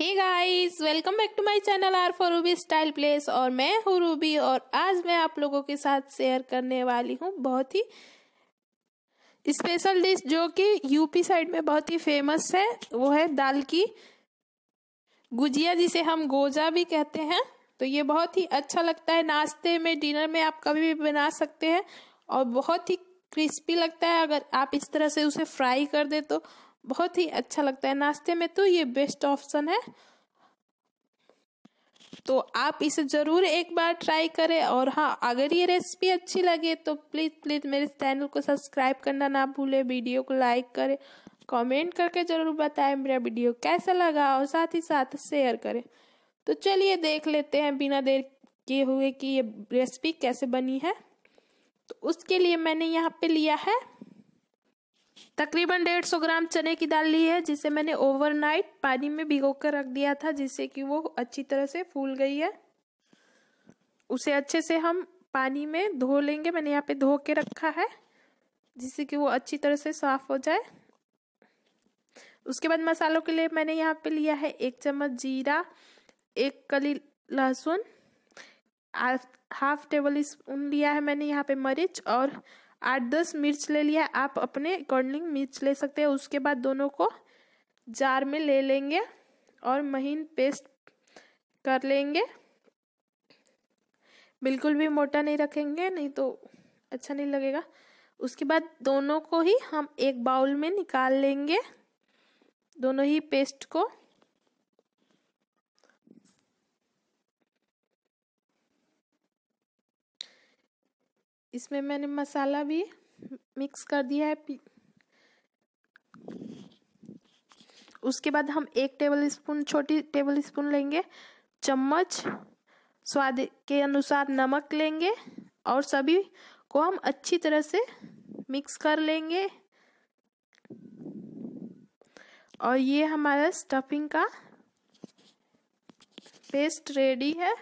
hey guys welcome back to my channel R for Ruby style place और मैं हूँ Ruby और आज मैं आप लोगों के साथ शेयर करने वाली हूँ बहुत ही स्पेशल डिश जो कि यूपी साइड में बहुत ही फेमस है वो है दाल की गुजिया जिसे हम गोजा भी कहते हैं तो ये बहुत ही अच्छा लगता है नाश्ते में डिनर में आप कभी भी बना सकते हैं और बहुत ही क्रिस्पी लगता है अगर आप इस तरह से उसे फ्राई कर दे तो बहुत ही अच्छा लगता है नाश्ते में तो ये बेस्ट ऑप्शन है तो आप इसे ज़रूर एक बार ट्राई करें और हाँ अगर ये रेसिपी अच्छी लगे तो प्लीज़ प्लीज़ मेरे चैनल को सब्सक्राइब करना ना भूलें वीडियो को लाइक करें कमेंट करके ज़रूर बताएं मेरा वीडियो कैसा लगा और साथ ही साथ शेयर करें तो चलिए देख लेते हैं बिना देर किए हुए कि ये रेसिपी कैसे बनी है तो उसके लिए मैंने यहाँ पे लिया है तकरीबन डेढ़ सौ ग्राम चने की दाल ली है जिसे मैंने ओवरनाइट पानी में भिगो कर रख दिया था जिससे कि वो अच्छी तरह से फूल गई है उसे अच्छे से हम पानी में धो लेंगे मैंने यहाँ पे धो के रखा है जिससे कि वो अच्छी तरह से साफ हो जाए उसके बाद मसालों के लिए मैंने यहाँ पे लिया है एक चम्मच जीरा एक कली लहसुन हाफ टेबल स्पून लिया है मैंने यहाँ पे मरीच और आठ दस मिर्च ले लिया आप अपने अकॉर्डिंग मिर्च ले सकते हैं उसके बाद दोनों को जार में ले लेंगे और महीन पेस्ट कर लेंगे बिल्कुल भी मोटा नहीं रखेंगे नहीं तो अच्छा नहीं लगेगा उसके बाद दोनों को ही हम एक बाउल में निकाल लेंगे दोनों ही पेस्ट को इसमें मैंने मसाला भी मिक्स कर दिया है उसके बाद हम एक टेबल स्पून छोटी टेबल स्पून लेंगे चम्मच स्वाद के अनुसार नमक लेंगे और सभी को हम अच्छी तरह से मिक्स कर लेंगे और ये हमारा स्टफिंग का पेस्ट रेडी है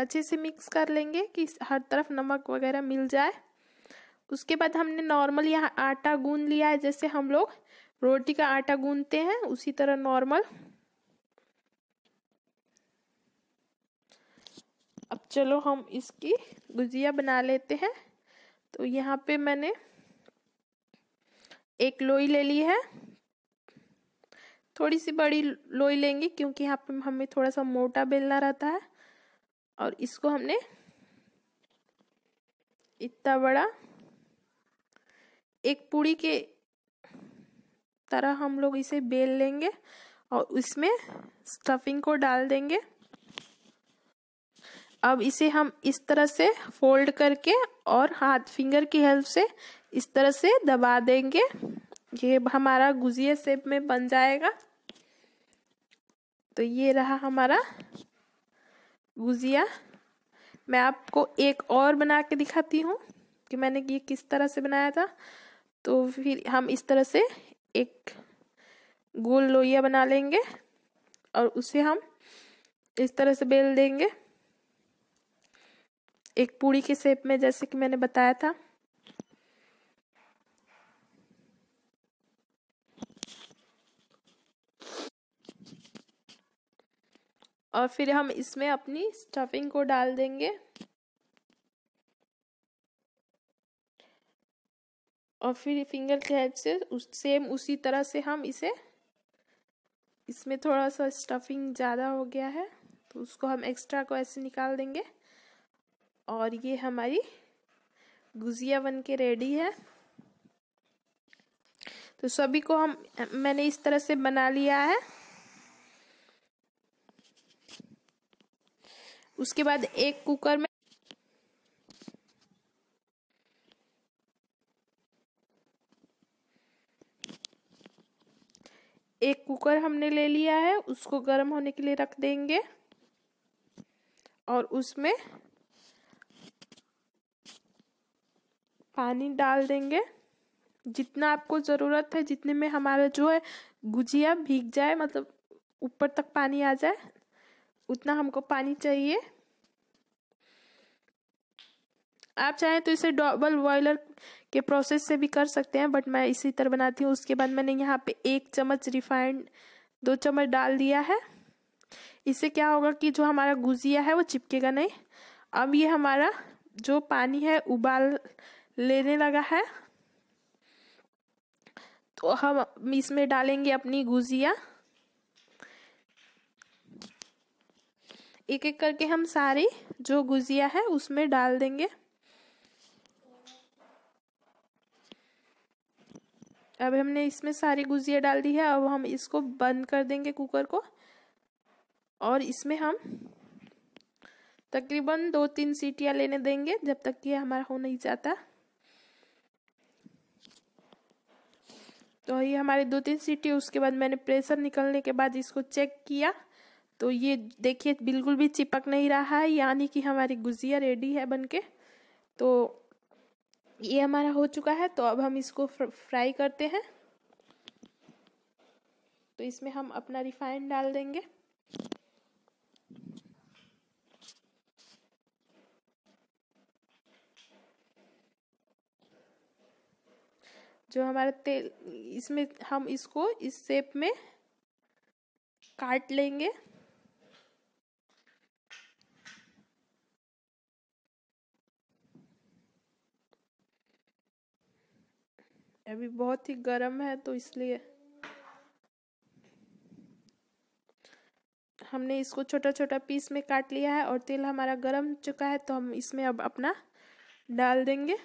अच्छे से मिक्स कर लेंगे कि हर तरफ नमक वगैरह मिल जाए उसके बाद हमने नॉर्मल यहाँ आटा गून लिया है जैसे हम लोग रोटी का आटा गूंदते हैं उसी तरह नॉर्मल अब चलो हम इसकी गुजिया बना लेते हैं तो यहाँ पे मैंने एक लोई ले ली है थोड़ी सी बड़ी लोई लेंगे क्योंकि यहाँ पे हमें थोड़ा सा मोटा बेलना रहता है और इसको हमने इतना बड़ा एक पूड़ी के तरह हम लोग इसे बेल लेंगे और उसमें स्टफिंग को डाल देंगे अब इसे हम इस तरह से फोल्ड करके और हाथ फिंगर की हेल्प से इस तरह से दबा देंगे ये हमारा गुजिया शेप में बन जाएगा तो ये रहा हमारा गुजिया मैं आपको एक और बना के दिखाती हूँ कि मैंने ये किस तरह से बनाया था तो फिर हम इस तरह से एक गोल लोइया बना लेंगे और उसे हम इस तरह से बेल देंगे एक पूड़ी के शेप में जैसे कि मैंने बताया था और फिर हम इसमें अपनी स्टफिंग को डाल देंगे और फिर फिंगर के हेल्प से उस सेम उसी तरह से हम इसे इसमें थोड़ा सा स्टफिंग ज़्यादा हो गया है तो उसको हम एक्स्ट्रा को ऐसे निकाल देंगे और ये हमारी गुजिया बन के रेडी है तो सभी को हम मैंने इस तरह से बना लिया है उसके बाद एक कुकर में एक कुकर हमने ले लिया है उसको गर्म होने के लिए रख देंगे और उसमें पानी डाल देंगे जितना आपको ज़रूरत है जितने में हमारा जो है गुजिया भीग जाए मतलब ऊपर तक पानी आ जाए उतना हमको पानी चाहिए आप चाहें तो इसे डबल बॉयलर के प्रोसेस से भी कर सकते हैं बट मैं इसी तरह बनाती हूँ उसके बाद मैंने यहाँ पे एक चम्मच रिफाइंड दो चम्मच डाल दिया है इससे क्या होगा कि जो हमारा गुजिया है वो चिपकेगा नहीं अब ये हमारा जो पानी है उबाल लेने लगा है तो हम इसमें डालेंगे अपनी गुजिया एक एक करके हम सारी जो गुजिया है उसमें डाल देंगे अब हमने इसमें सारी गुजिया डाल दी है अब हम इसको बंद कर देंगे कुकर को और इसमें हम तकरीबन दो तीन सीटियाँ लेने देंगे जब तक कि हमारा हो नहीं जाता तो ये हमारी दो तीन सीटी उसके बाद मैंने प्रेशर निकलने के बाद इसको चेक किया तो ये देखिए बिल्कुल भी चिपक नहीं रहा है यानी कि हमारी गुजिया रेडी है बनके तो ये हमारा हो चुका है तो अब हम इसको फ्राई करते हैं तो इसमें हम अपना रिफाइंड डाल देंगे जो हमारा तेल इसमें हम इसको इस शेप में काट लेंगे अभी बहुत ही गर्म है तो इसलिए हमने इसको छोटा छोटा पीस में काट लिया है और तेल हमारा गर्म चुका है तो हम इसमें अब अपना डाल देंगे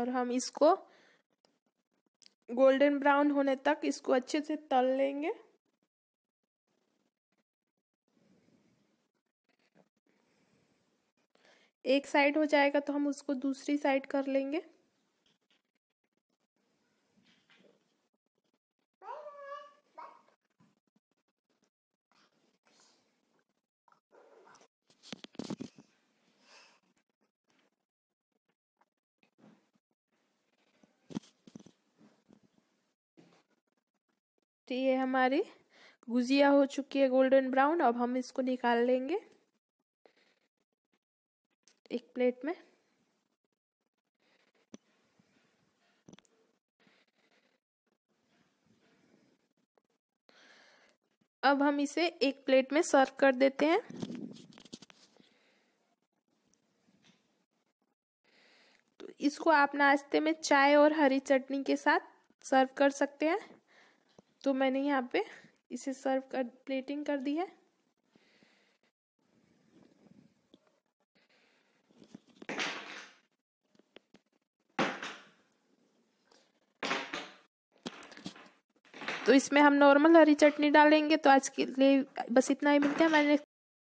और हम इसको गोल्डन ब्राउन होने तक इसको अच्छे से तल लेंगे एक साइड हो जाएगा तो हम उसको दूसरी साइड कर लेंगे तो ये हमारी गुजिया हो चुकी है गोल्डन ब्राउन अब हम इसको निकाल लेंगे एक प्लेट में अब हम इसे एक प्लेट में सर्व कर देते हैं तो इसको आप नाश्ते में चाय और हरी चटनी के साथ सर्व कर सकते हैं तो मैंने यहाँ पे इसे सर्व कर प्लेटिंग कर दी है तो इसमें हम नॉर्मल हरी चटनी डालेंगे तो आज के लिए बस इतना ही मिलता है मैंने